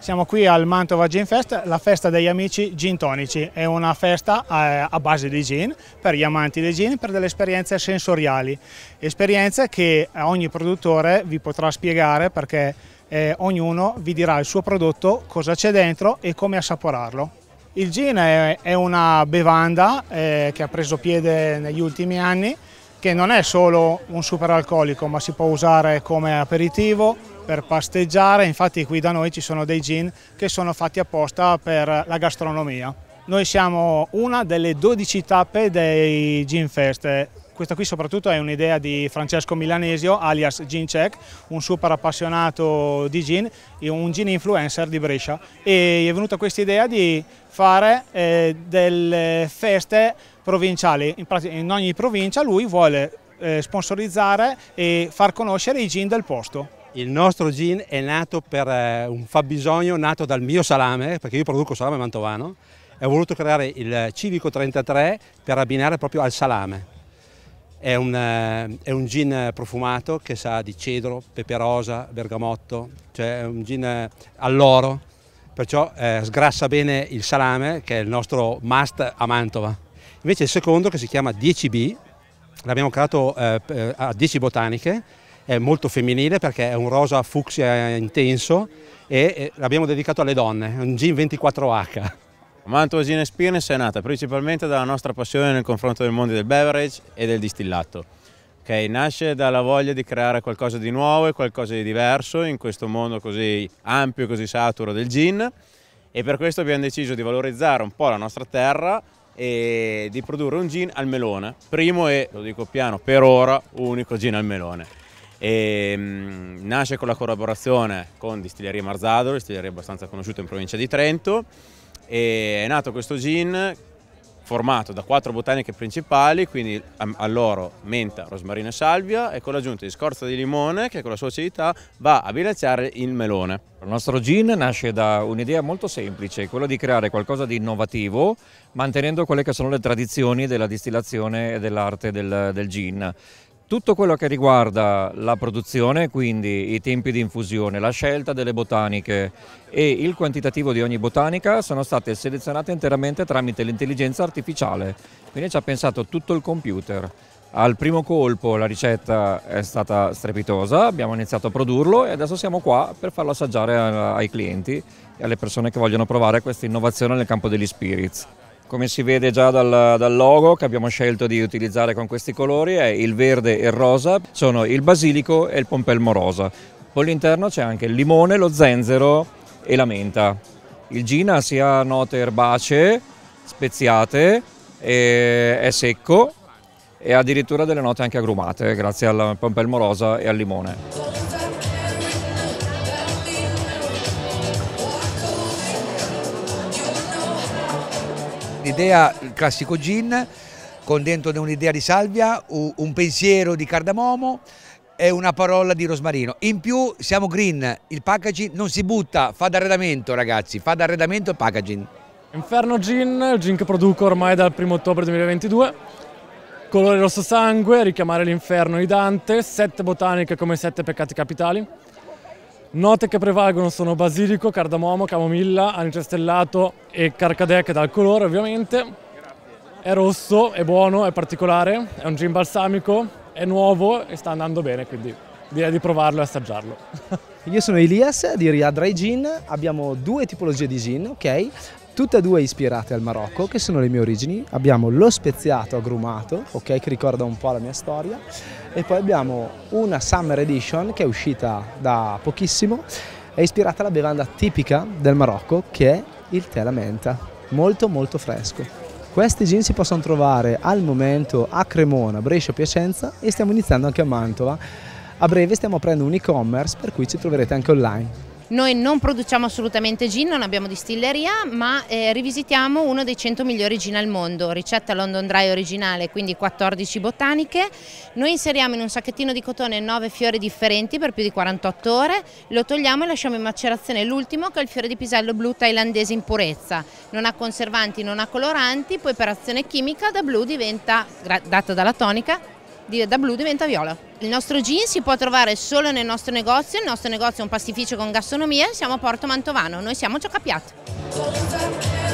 Siamo qui al Mantova Gin Fest, la festa degli amici gin tonici. È una festa eh, a base di gin, per gli amanti dei gin, per delle esperienze sensoriali. Esperienze che ogni produttore vi potrà spiegare perché eh, ognuno vi dirà il suo prodotto, cosa c'è dentro e come assaporarlo. Il gin è, è una bevanda eh, che ha preso piede negli ultimi anni, che non è solo un superalcolico, ma si può usare come aperitivo, per pasteggiare, infatti qui da noi ci sono dei gin che sono fatti apposta per la gastronomia. Noi siamo una delle 12 tappe dei Gin Fest, questa qui soprattutto è un'idea di Francesco Milanesio alias Gin Check, un super appassionato di gin e un gin influencer di Brescia e gli è venuta questa idea di fare eh, delle feste provinciali, in, pratica, in, ogni provincia lui vuole eh, sponsorizzare e far conoscere i gin del posto. Il nostro gin è nato per eh, un fabbisogno nato dal mio salame, perché io produco salame mantovano, e ho voluto creare il Civico 33 per abbinare proprio al salame. È un, eh, è un gin profumato che sa di cedro, peperosa, bergamotto, cioè è un gin eh, all'oro, perciò eh, sgrassa bene il salame, che è il nostro must a Mantova. Invece il secondo, che si chiama 10B, l'abbiamo creato eh, a 10 botaniche, è molto femminile perché è un rosa fucsia intenso e l'abbiamo dedicato alle donne, un gin 24H. Mantua Gin Experience è nata principalmente dalla nostra passione nel confronto del mondo del beverage e del distillato. Okay, nasce dalla voglia di creare qualcosa di nuovo e qualcosa di diverso in questo mondo così ampio e così saturo del gin e per questo abbiamo deciso di valorizzare un po' la nostra terra e di produrre un gin al melone, primo e, lo dico piano, per ora unico gin al melone. E, mm, nasce con la collaborazione con Distilleria Marzado, distilleria abbastanza conosciuta in provincia di Trento. E è nato questo gin formato da quattro botaniche principali, quindi alloro, menta, rosmarino e salvia e con l'aggiunta di scorza di limone che con la sua acidità va a bilanciare il melone. Il nostro gin nasce da un'idea molto semplice, quella di creare qualcosa di innovativo mantenendo quelle che sono le tradizioni della distillazione e dell'arte del, del gin. Tutto quello che riguarda la produzione, quindi i tempi di infusione, la scelta delle botaniche e il quantitativo di ogni botanica sono state selezionate interamente tramite l'intelligenza artificiale, quindi ci ha pensato tutto il computer. Al primo colpo la ricetta è stata strepitosa, abbiamo iniziato a produrlo e adesso siamo qua per farlo assaggiare ai clienti e alle persone che vogliono provare questa innovazione nel campo degli spirits. Come si vede già dal, dal, logo che abbiamo scelto di utilizzare con questi colori è il verde e il rosa, sono il basilico e il pompelmo rosa. Poi all'interno c'è anche il limone, lo zenzero e la menta. Il gina si ha note erbacee, speziate, è secco e addirittura delle note anche agrumate grazie al pompelmo rosa e al limone. l'idea, il classico gin, con dentro un'idea di salvia, un pensiero di cardamomo e una parola di rosmarino. In più siamo green, il packaging non si butta, fa da arredamento ragazzi, fa da arredamento il packaging. Inferno Gin, il gin che produco ormai dal 1 ottobre 2022, colore rosso sangue, richiamare l'inferno di Dante, sette botaniche come sette peccati capitali, Note che prevalgono sono basilico, cardamomo, camomilla, anicestellato e carcadec dal colore ovviamente. È rosso, è buono, è particolare, è un gin balsamico, è nuovo e sta andando bene quindi direi di provarlo e assaggiarlo. Io sono Elias di Riadrai Gin, abbiamo due tipologie di gin, ok? tutte e due ispirate al Marocco, che sono le mie origini. Abbiamo lo speziato agrumato, okay, che ricorda un po' la mia storia, e poi abbiamo una Summer Edition che è uscita da pochissimo, è ispirata alla bevanda tipica del Marocco, che è il tè alla menta, molto molto fresco. Questi jeans si possono trovare al momento a Cremona, Brescia, Piacenza e stiamo iniziando anche a Mantova. A breve stiamo aprendo un e-commerce per cui ci troverete anche online. Noi non produciamo assolutamente gin, non abbiamo distilleria, ma eh, rivisitiamo uno dei 100 migliori gin al mondo, ricetta London Dry originale, quindi 14 botaniche. Noi inseriamo in un sacchettino di cotone 9 fiori differenti per più di 48 ore, lo togliamo e lasciamo in macerazione l'ultimo che è il fiore di pisello blu thailandese in purezza. Non ha conservanti, non ha coloranti, poi per azione chimica da blu diventa, data dalla tonica, da blu diventa viola. Il nostro gin si può trovare solo nel nostro negozio, il nostro negozio è un pastificio con gastronomia, siamo a Porto Mantovano, noi siamo Cioccapiat.